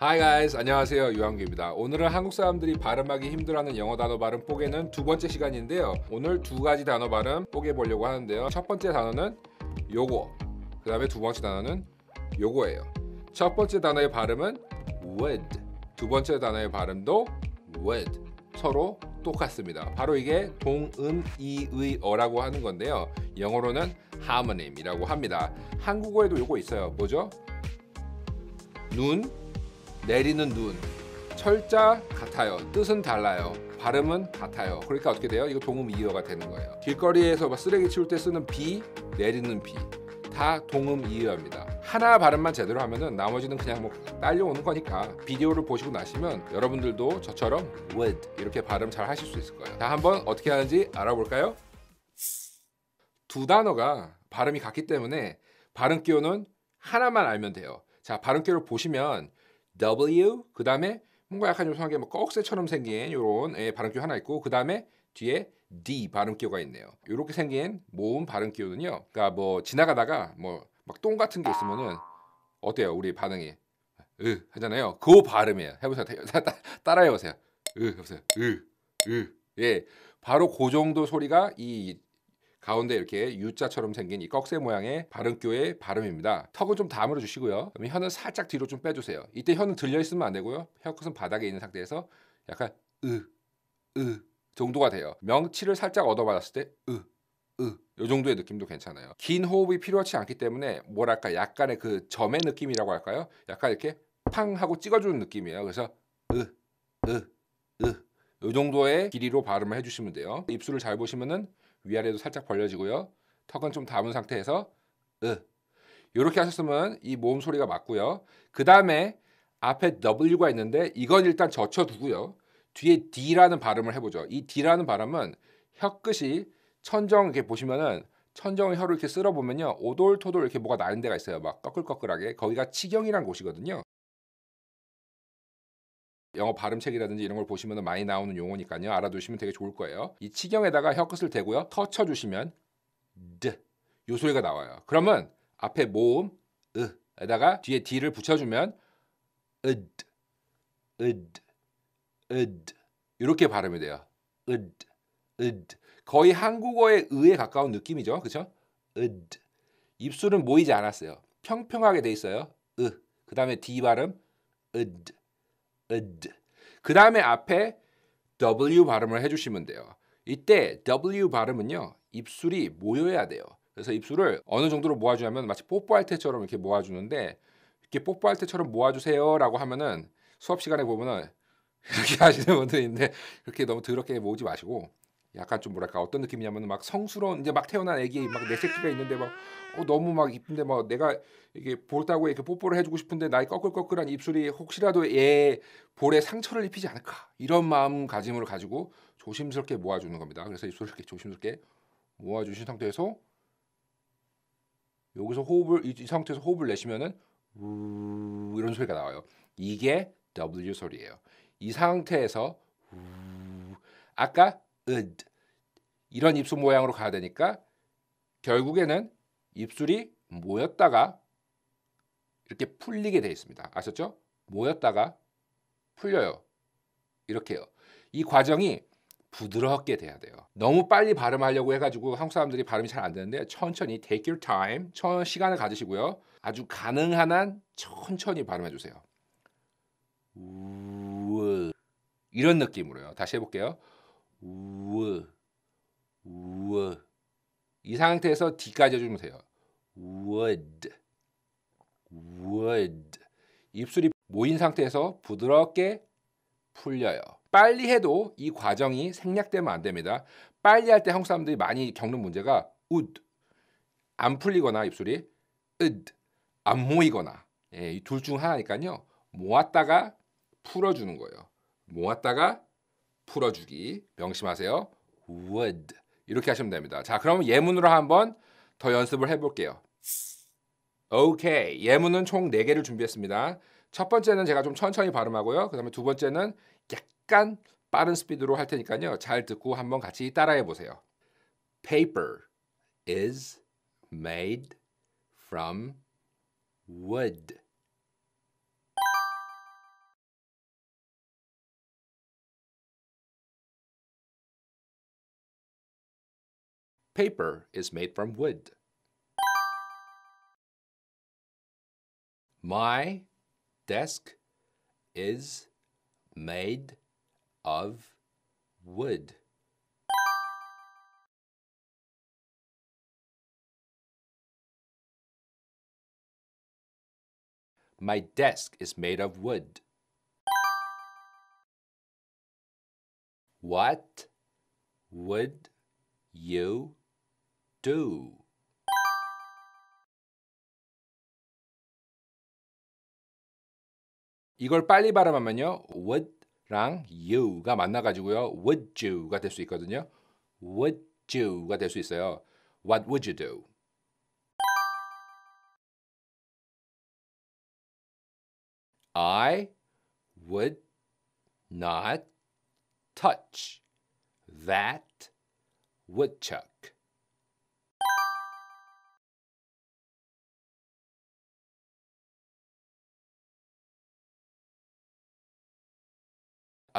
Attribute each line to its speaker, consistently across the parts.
Speaker 1: Hi guys, 안녕하세요 유한규입니다. 오늘은 한국 사람들이 발음하기 힘들어하는 영어 단어 발음 뽀개는 두 번째 시간인데요. 오늘 두 가지 단어 발음 뽀개 보려고 하는데요. 첫 번째 단어는 요거, 그 다음에 두 번째 단어는 요거예요. 첫 번째 단어의 발음은 would, 두 번째 단어의 발음도 would. 서로 똑같습니다. 바로 이게 동음이의어라고 하는 건데요. 영어로는 하모님이라고 합니다. 한국어에도 요거 있어요. 뭐죠? 눈 내리는 눈 철자 같아요 뜻은 달라요 발음은 같아요 그러니까 어떻게 돼요? 이거 동음 이어가 되는 거예요 길거리에서 막 쓰레기 치울 때 쓰는 비 내리는 비 다 동음 이어입니다 하나 발음만 제대로 하면은 나머지는 그냥 뭐 딸려오는 거니까 비디오를 보시고 나시면 여러분들도 저처럼 would 이렇게 발음 잘 하실 수 있을 거예요 자 한번 어떻게 하는지 알아볼까요? 두 단어가 발음이 같기 때문에 발음 기호는 하나만 알면 돼요 자 발음 기호를 보시면 W 그 다음에 뭔가 약간 요상하게 뭐 꺽쇠처럼 생긴 요런 예, 발음기호 하나 있고 그 다음에 뒤에 D 발음기호가 있네요. 요렇게 생긴 모음 발음기호는요. 그러니까 뭐 지나가다가 뭐 막 똥 같은 게 있으면은 어때요 우리 반응이? 으 하잖아요. 그 발음이에요. 해보세요. 따라해 보세요. 으 해보세요. 으 으. 예, 바로 그 정도 소리가 이 가운데 이렇게 U자처럼 생긴 이 꺽쇠 모양의 발음교의 발음입니다. 턱은 좀 다물어 주시고요. 그럼 혀는 살짝 뒤로 좀 빼주세요. 이때 혀는 들려 있으면 안 되고요. 혀끝은 바닥에 있는 상태에서 약간 으, 으 정도가 돼요. 명치를 살짝 얻어받았을 때 으, 으. 요 정도의 느낌도 괜찮아요. 긴 호흡이 필요하지 않기 때문에 뭐랄까 약간의 그 점의 느낌이라고 할까요? 약간 이렇게 팡 하고 찍어주는 느낌이에요. 그래서 으, 으, 으. 요 정도의 길이로 발음을 해주시면 돼요. 입술을 잘 보시면은 위아래도 살짝 벌려지고요. 턱은 좀 담은 상태에서 으 이렇게 하셨으면 이몸 소리가 맞고요. 그 다음에 앞에 W가 있는데 이건 일단 젖혀두고요. 뒤에 D라는 발음을 해보죠. 이 D라는 발음은 혀 끝이 천정 이렇게 보시면은 천정의 혀를 이렇게 쓸어보면요. 오돌토돌 이렇게 뭐가 나는 데가 있어요. 막 꺼끌꺼끌하게. 거기가 치경이란 곳이거든요. 영어 발음책이라든지 이런 걸 보시면 많이 나오는 용어니까요. 알아두시면 되게 좋을 거예요. 이 치경에다가 혀끝을 대고요. 터쳐 주시면 드. 요 소리가 나와요. 그러면 앞에 모음 으에다가 뒤에 d를 붙여 주면 으드 으드 이렇게 발음이 돼요. 으드 으드 거의 한국어의 으에 가까운 느낌이죠. 그렇죠? 으드 입술은 모이지 않았어요. 평평하게 돼 있어요. 으. 그다음에 d 발음 으드 d. 그 다음에 앞에 w 발음을 해주시면 돼요. 이때 w 발음은요 입술이 모여야 돼요. 그래서 입술을 어느 정도로 모아주냐면 마치 뽀뽀할 때처럼 이렇게 모아주는데 이렇게 뽀뽀할 때처럼 모아주세요라고 하면은 수업 시간에 보면은 이렇게 하시는 분들 있는데 그렇게 너무 더럽게 모으지 마시고 약간 좀 뭐랄까 어떤 느낌이냐면 막 성스러운 이제 막 태어난 애기 막 내새끼가 있는데 막 어, 너무 막 이쁜데 막 내가 이게 볼다고 이렇게 뽀뽀를 해주고 싶은데 나의 꺼끌꺼끌한 입술이 혹시라도 얘 볼에 상처를 입히지 않을까 이런 마음가짐을 가지고 조심스럽게 모아주는 겁니다. 그래서 입술을 이렇게 조심스럽게 모아주신 상태에서 여기서 호흡을 이, 상태에서 호흡을 내쉬면은 우 이런 소리가 나와요. 이게 W 소리예요. 이 상태에서 우 아까 은 어, 이런 입술 모양으로 가야 되니까 결국에는 입술이 모였다가 이렇게 풀리게 되어 있습니다. 아셨죠? 모였다가 풀려요. 이렇게요. 이 과정이 부드럽게 돼야 돼요. 너무 빨리 발음하려고 해가지고 한국 사람들이 발음이 잘 안 되는데 천천히 take your time, 천 시간을 가지시고요. 아주 가능한 한 천천히 발음해 주세요. 이런 느낌으로요. 다시 해볼게요. 우어 우어 이 상태에서 D까지 해주면 돼요. would would 입술이 모인 상태에서 부드럽게 풀려요. 빨리 해도 이 과정이 생략되면 안 됩니다. 빨리 할 때 한국 사람들이 많이 겪는 문제가 would 안 풀리거나 입술이 would 안 모이거나 예, 이둘 중 하나니까요. 모았다가 풀어주는 거예요. 모았다가 풀어주기 명심하세요. would 이렇게 하시면 됩니다. 자, 그러 예문으로 한번 더 연습을 해볼게요. 오케이. 예문은 총 4개를 준비했습니다. 첫 번째는 제가 좀 천천히 발음하고요. 그 다음에 두 번째는 약간 빠른 스피드로 할 테니까요. 잘 듣고 한번 같이 따라해 보세요. Paper is made
Speaker 2: from wood. Paper is made from wood. My desk is made of wood. My desk is made of wood. What would you do 이걸 빨리 발음하면요. would랑 you가 만나 가지고요. would you가 될 수 있거든요. would you가 될 수 있어요. what would you do? I would not touch that woodchuck.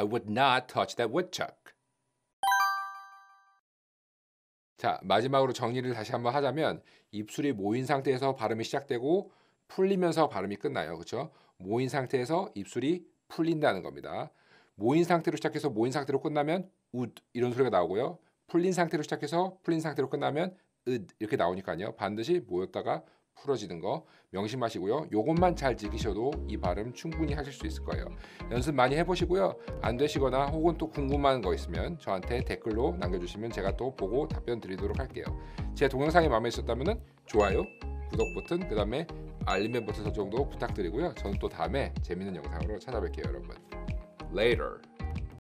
Speaker 2: I would not touch that woodchuck.
Speaker 1: 자, 마지막으로 정리를 다시 한번 하자면 입술이 모인 상태에서 발음이 시작되고 풀리면서 발음이 끝나요. 그렇죠? 모인 상태에서 입술이 풀린다는 겁니다. 모인 상태로 시작해서 모인 상태로 끝나면 would 이런 소리가 나오고요. 풀린 상태로 시작해서 풀린 상태로 끝나면 id 이렇게 나오니까요. 반드시 모였다가 풀어지는 거 명심하시고요. 요것만 잘 지키셔도 이 발음 충분히 하실 수 있을 거예요. 연습 많이 해보시고요. 안 되시거나 혹은 또 궁금한 거 있으면 저한테 댓글로 남겨주시면 제가 또 보고 답변 드리도록 할게요. 제 동영상이 마음에 있었다면 좋아요, 구독 버튼, 그 다음에 알림 멤버튼 정도 부탁드리고요. 저는 또 다음에 재밌는 영상으로 찾아뵐게요, 여러분. Later.